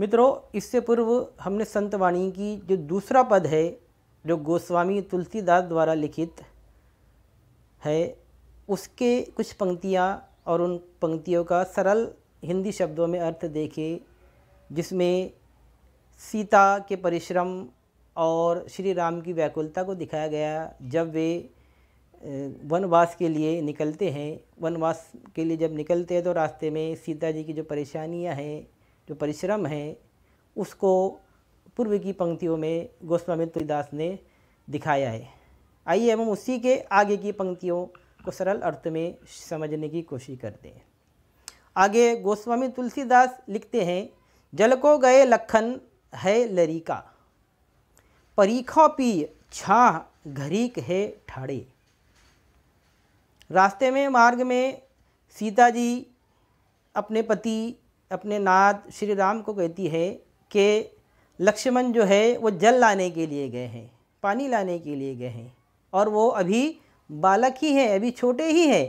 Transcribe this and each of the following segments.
मित्रों इससे पूर्व हमने संतवाणी की जो दूसरा पद है जो गोस्वामी तुलसीदास द्वारा लिखित है उसके कुछ पंक्तियाँ और उन पंक्तियों का सरल हिंदी शब्दों में अर्थ देखे जिसमें सीता के परिश्रम और श्री राम की व्याकुलता को दिखाया गया जब वे वनवास के लिए निकलते हैं वनवास के लिए जब निकलते हैं तो रास्ते में सीता जी की जो परेशानियां हैं जो परिश्रम है उसको पूर्व की पंक्तियों में गोस्वामी तुलदास ने दिखाया है आइए हम उसी के आगे की पंक्तियों को सरल अर्थ में समझने की कोशिश करते हैं आगे गोस्वामी तुलसीदास लिखते हैं जल को गए लखन है लरीका परीखा पी छा घरीक है ठाड़े रास्ते में मार्ग में सीता जी अपने पति अपने नाद श्री राम को कहती है कि लक्ष्मण जो है वो जल लाने के लिए गए हैं पानी लाने के लिए गए हैं और वो अभी बालक ही हैं अभी छोटे ही हैं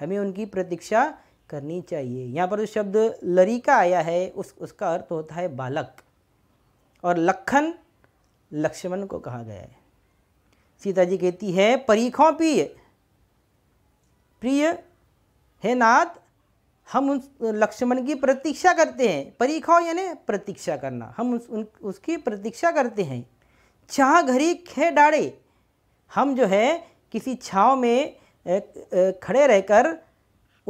हमें उनकी प्रतीक्षा करनी चाहिए यहाँ पर जो शब्द लरीका आया है उस उसका अर्थ होता है बालक और लखन लक्ष्मण को कहा गया है सीता जी कहती है परीखों प्रिय प्रिय हे नाथ हम उन लक्ष्मण की प्रतीक्षा करते हैं परीक्षा यानी प्रतीक्षा करना हम उस, उन उसकी प्रतीक्षा करते हैं छाँ घरी खे डाड़े हम जो है किसी छाँव में खड़े रहकर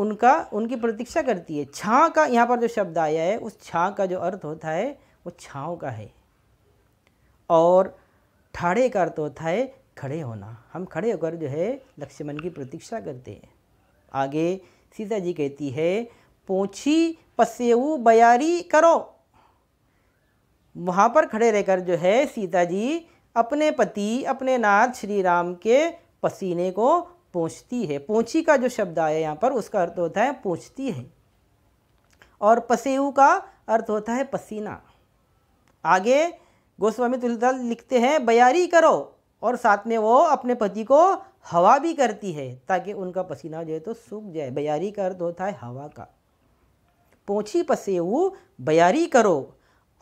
उनका उनकी प्रतीक्षा करती है छाँ का यहाँ पर जो शब्द आया है उस छाँ का जो अर्थ होता है वो छाँव का है और ठाड़े का अर्थ होता है खड़े होना हम खड़े होकर जो है लक्ष्मण की प्रतीक्षा करते हैं आगे सीता जी कहती है पोछी पसेऊ बयारी करो वहाँ पर खड़े रहकर जो है सीता जी अपने पति अपने नाथ श्री राम के पसीने को पोछती है पोंछी का जो शब्द आया यहाँ पर उसका अर्थ होता है पोछती है और पसेऊ का अर्थ होता है पसीना आगे गोस्वामी तुलदाल लिखते हैं बयारी करो और साथ में वो अपने पति को हवा भी करती है ताकि उनका पसीना जो है तो सूख जाए बयारी का अर्थ होता है हवा का पोछी पसे वो बयारी करो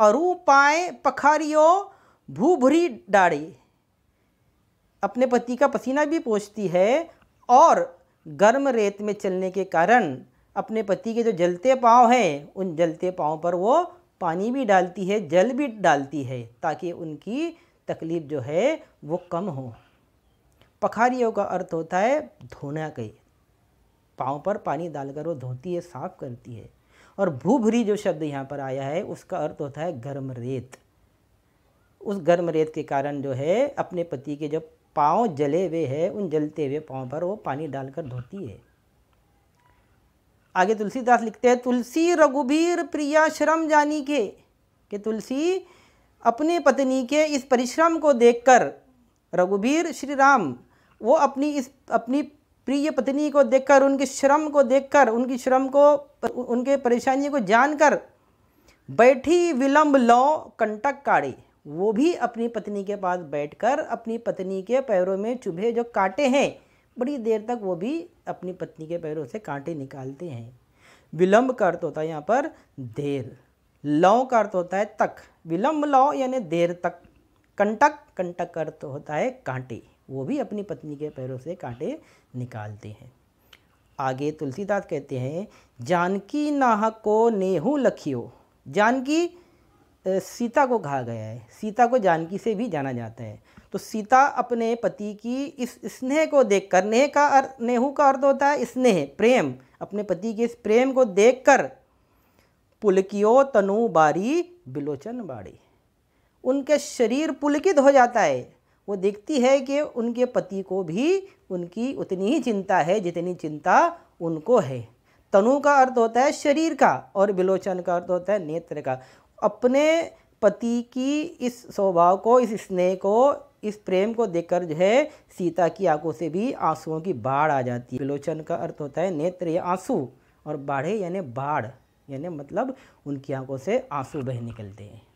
अरु पाए पखारियो भू भूरी डाड़े अपने पति का पसीना भी पोछती है और गर्म रेत में चलने के कारण अपने पति के जो जलते पाँव हैं उन जलते पाँव पर वो पानी भी डालती है जल भी डालती है ताकि उनकी तकलीफ़ जो है वो कम हो पखारियों का अर्थ होता है धोना कही पाँव पर पानी डालकर वो धोती है साफ करती है और भूभरी जो शब्द यहाँ पर आया है उसका अर्थ होता है गर्म रेत उस गर्म रेत के कारण जो है अपने पति के जो पाँव जले हुए हैं उन जलते हुए पाँव पर वो पानी डालकर धोती है आगे तुलसीदास लिखते हैं तुलसी रघुबीर प्रिया श्रम जानी के कि तुलसी अपने पत्नी के इस परिश्रम को देखकर रघुबीर श्री राम वो अपनी इस अपनी प्रिय पत्नी को देखकर उनके श्रम को देखकर उनकी श्रम को उनके परेशानियों को जानकर बैठी विलंब लौ कंटक काड़े वो भी अपनी पत्नी के पास बैठकर अपनी पत्नी के पैरों में चुभे जो कांटे हैं बड़ी देर तक वो भी अपनी पत्नी के पैरों से कांटे निकालते हैं विलंब का अर्थ होता है यहाँ पर देर लौ का अर्थ होता है तक विलंब लौ यानी देर तक कंटक कंटक अर्थ होता है कांटे वो भी अपनी पत्नी के पैरों से कांटे निकालते हैं आगे तुलसीदास कहते हैं जानकी नाहक को नेहू लखियो जानकी सीता को कहा गया है सीता को जानकी से भी जाना जाता है तो सीता अपने पति की इस स्नेह को देख कर नेह का अर्थ नेहू का अर्थ होता है स्नेह प्रेम अपने पति के इस प्रेम को देख कर पुलकियो तनु बारी बिलोचन बाड़ी उनके शरीर पुलकित हो जाता है वो देखती है कि उनके पति को भी उनकी उतनी ही चिंता है जितनी चिंता उनको है तनु का अर्थ होता है शरीर का और विलोचन का अर्थ होता है नेत्र का अपने पति की इस स्वभाव को इस स्नेह को इस प्रेम को देखकर जो है सीता की आंखों से भी आंसुओं की बाढ़ आ जाती है विलोचन का अर्थ होता है नेत्र या आंसू और बाढ़े यानी बाढ़ यानी मतलब उनकी आंखों से आंसू बह निकलते हैं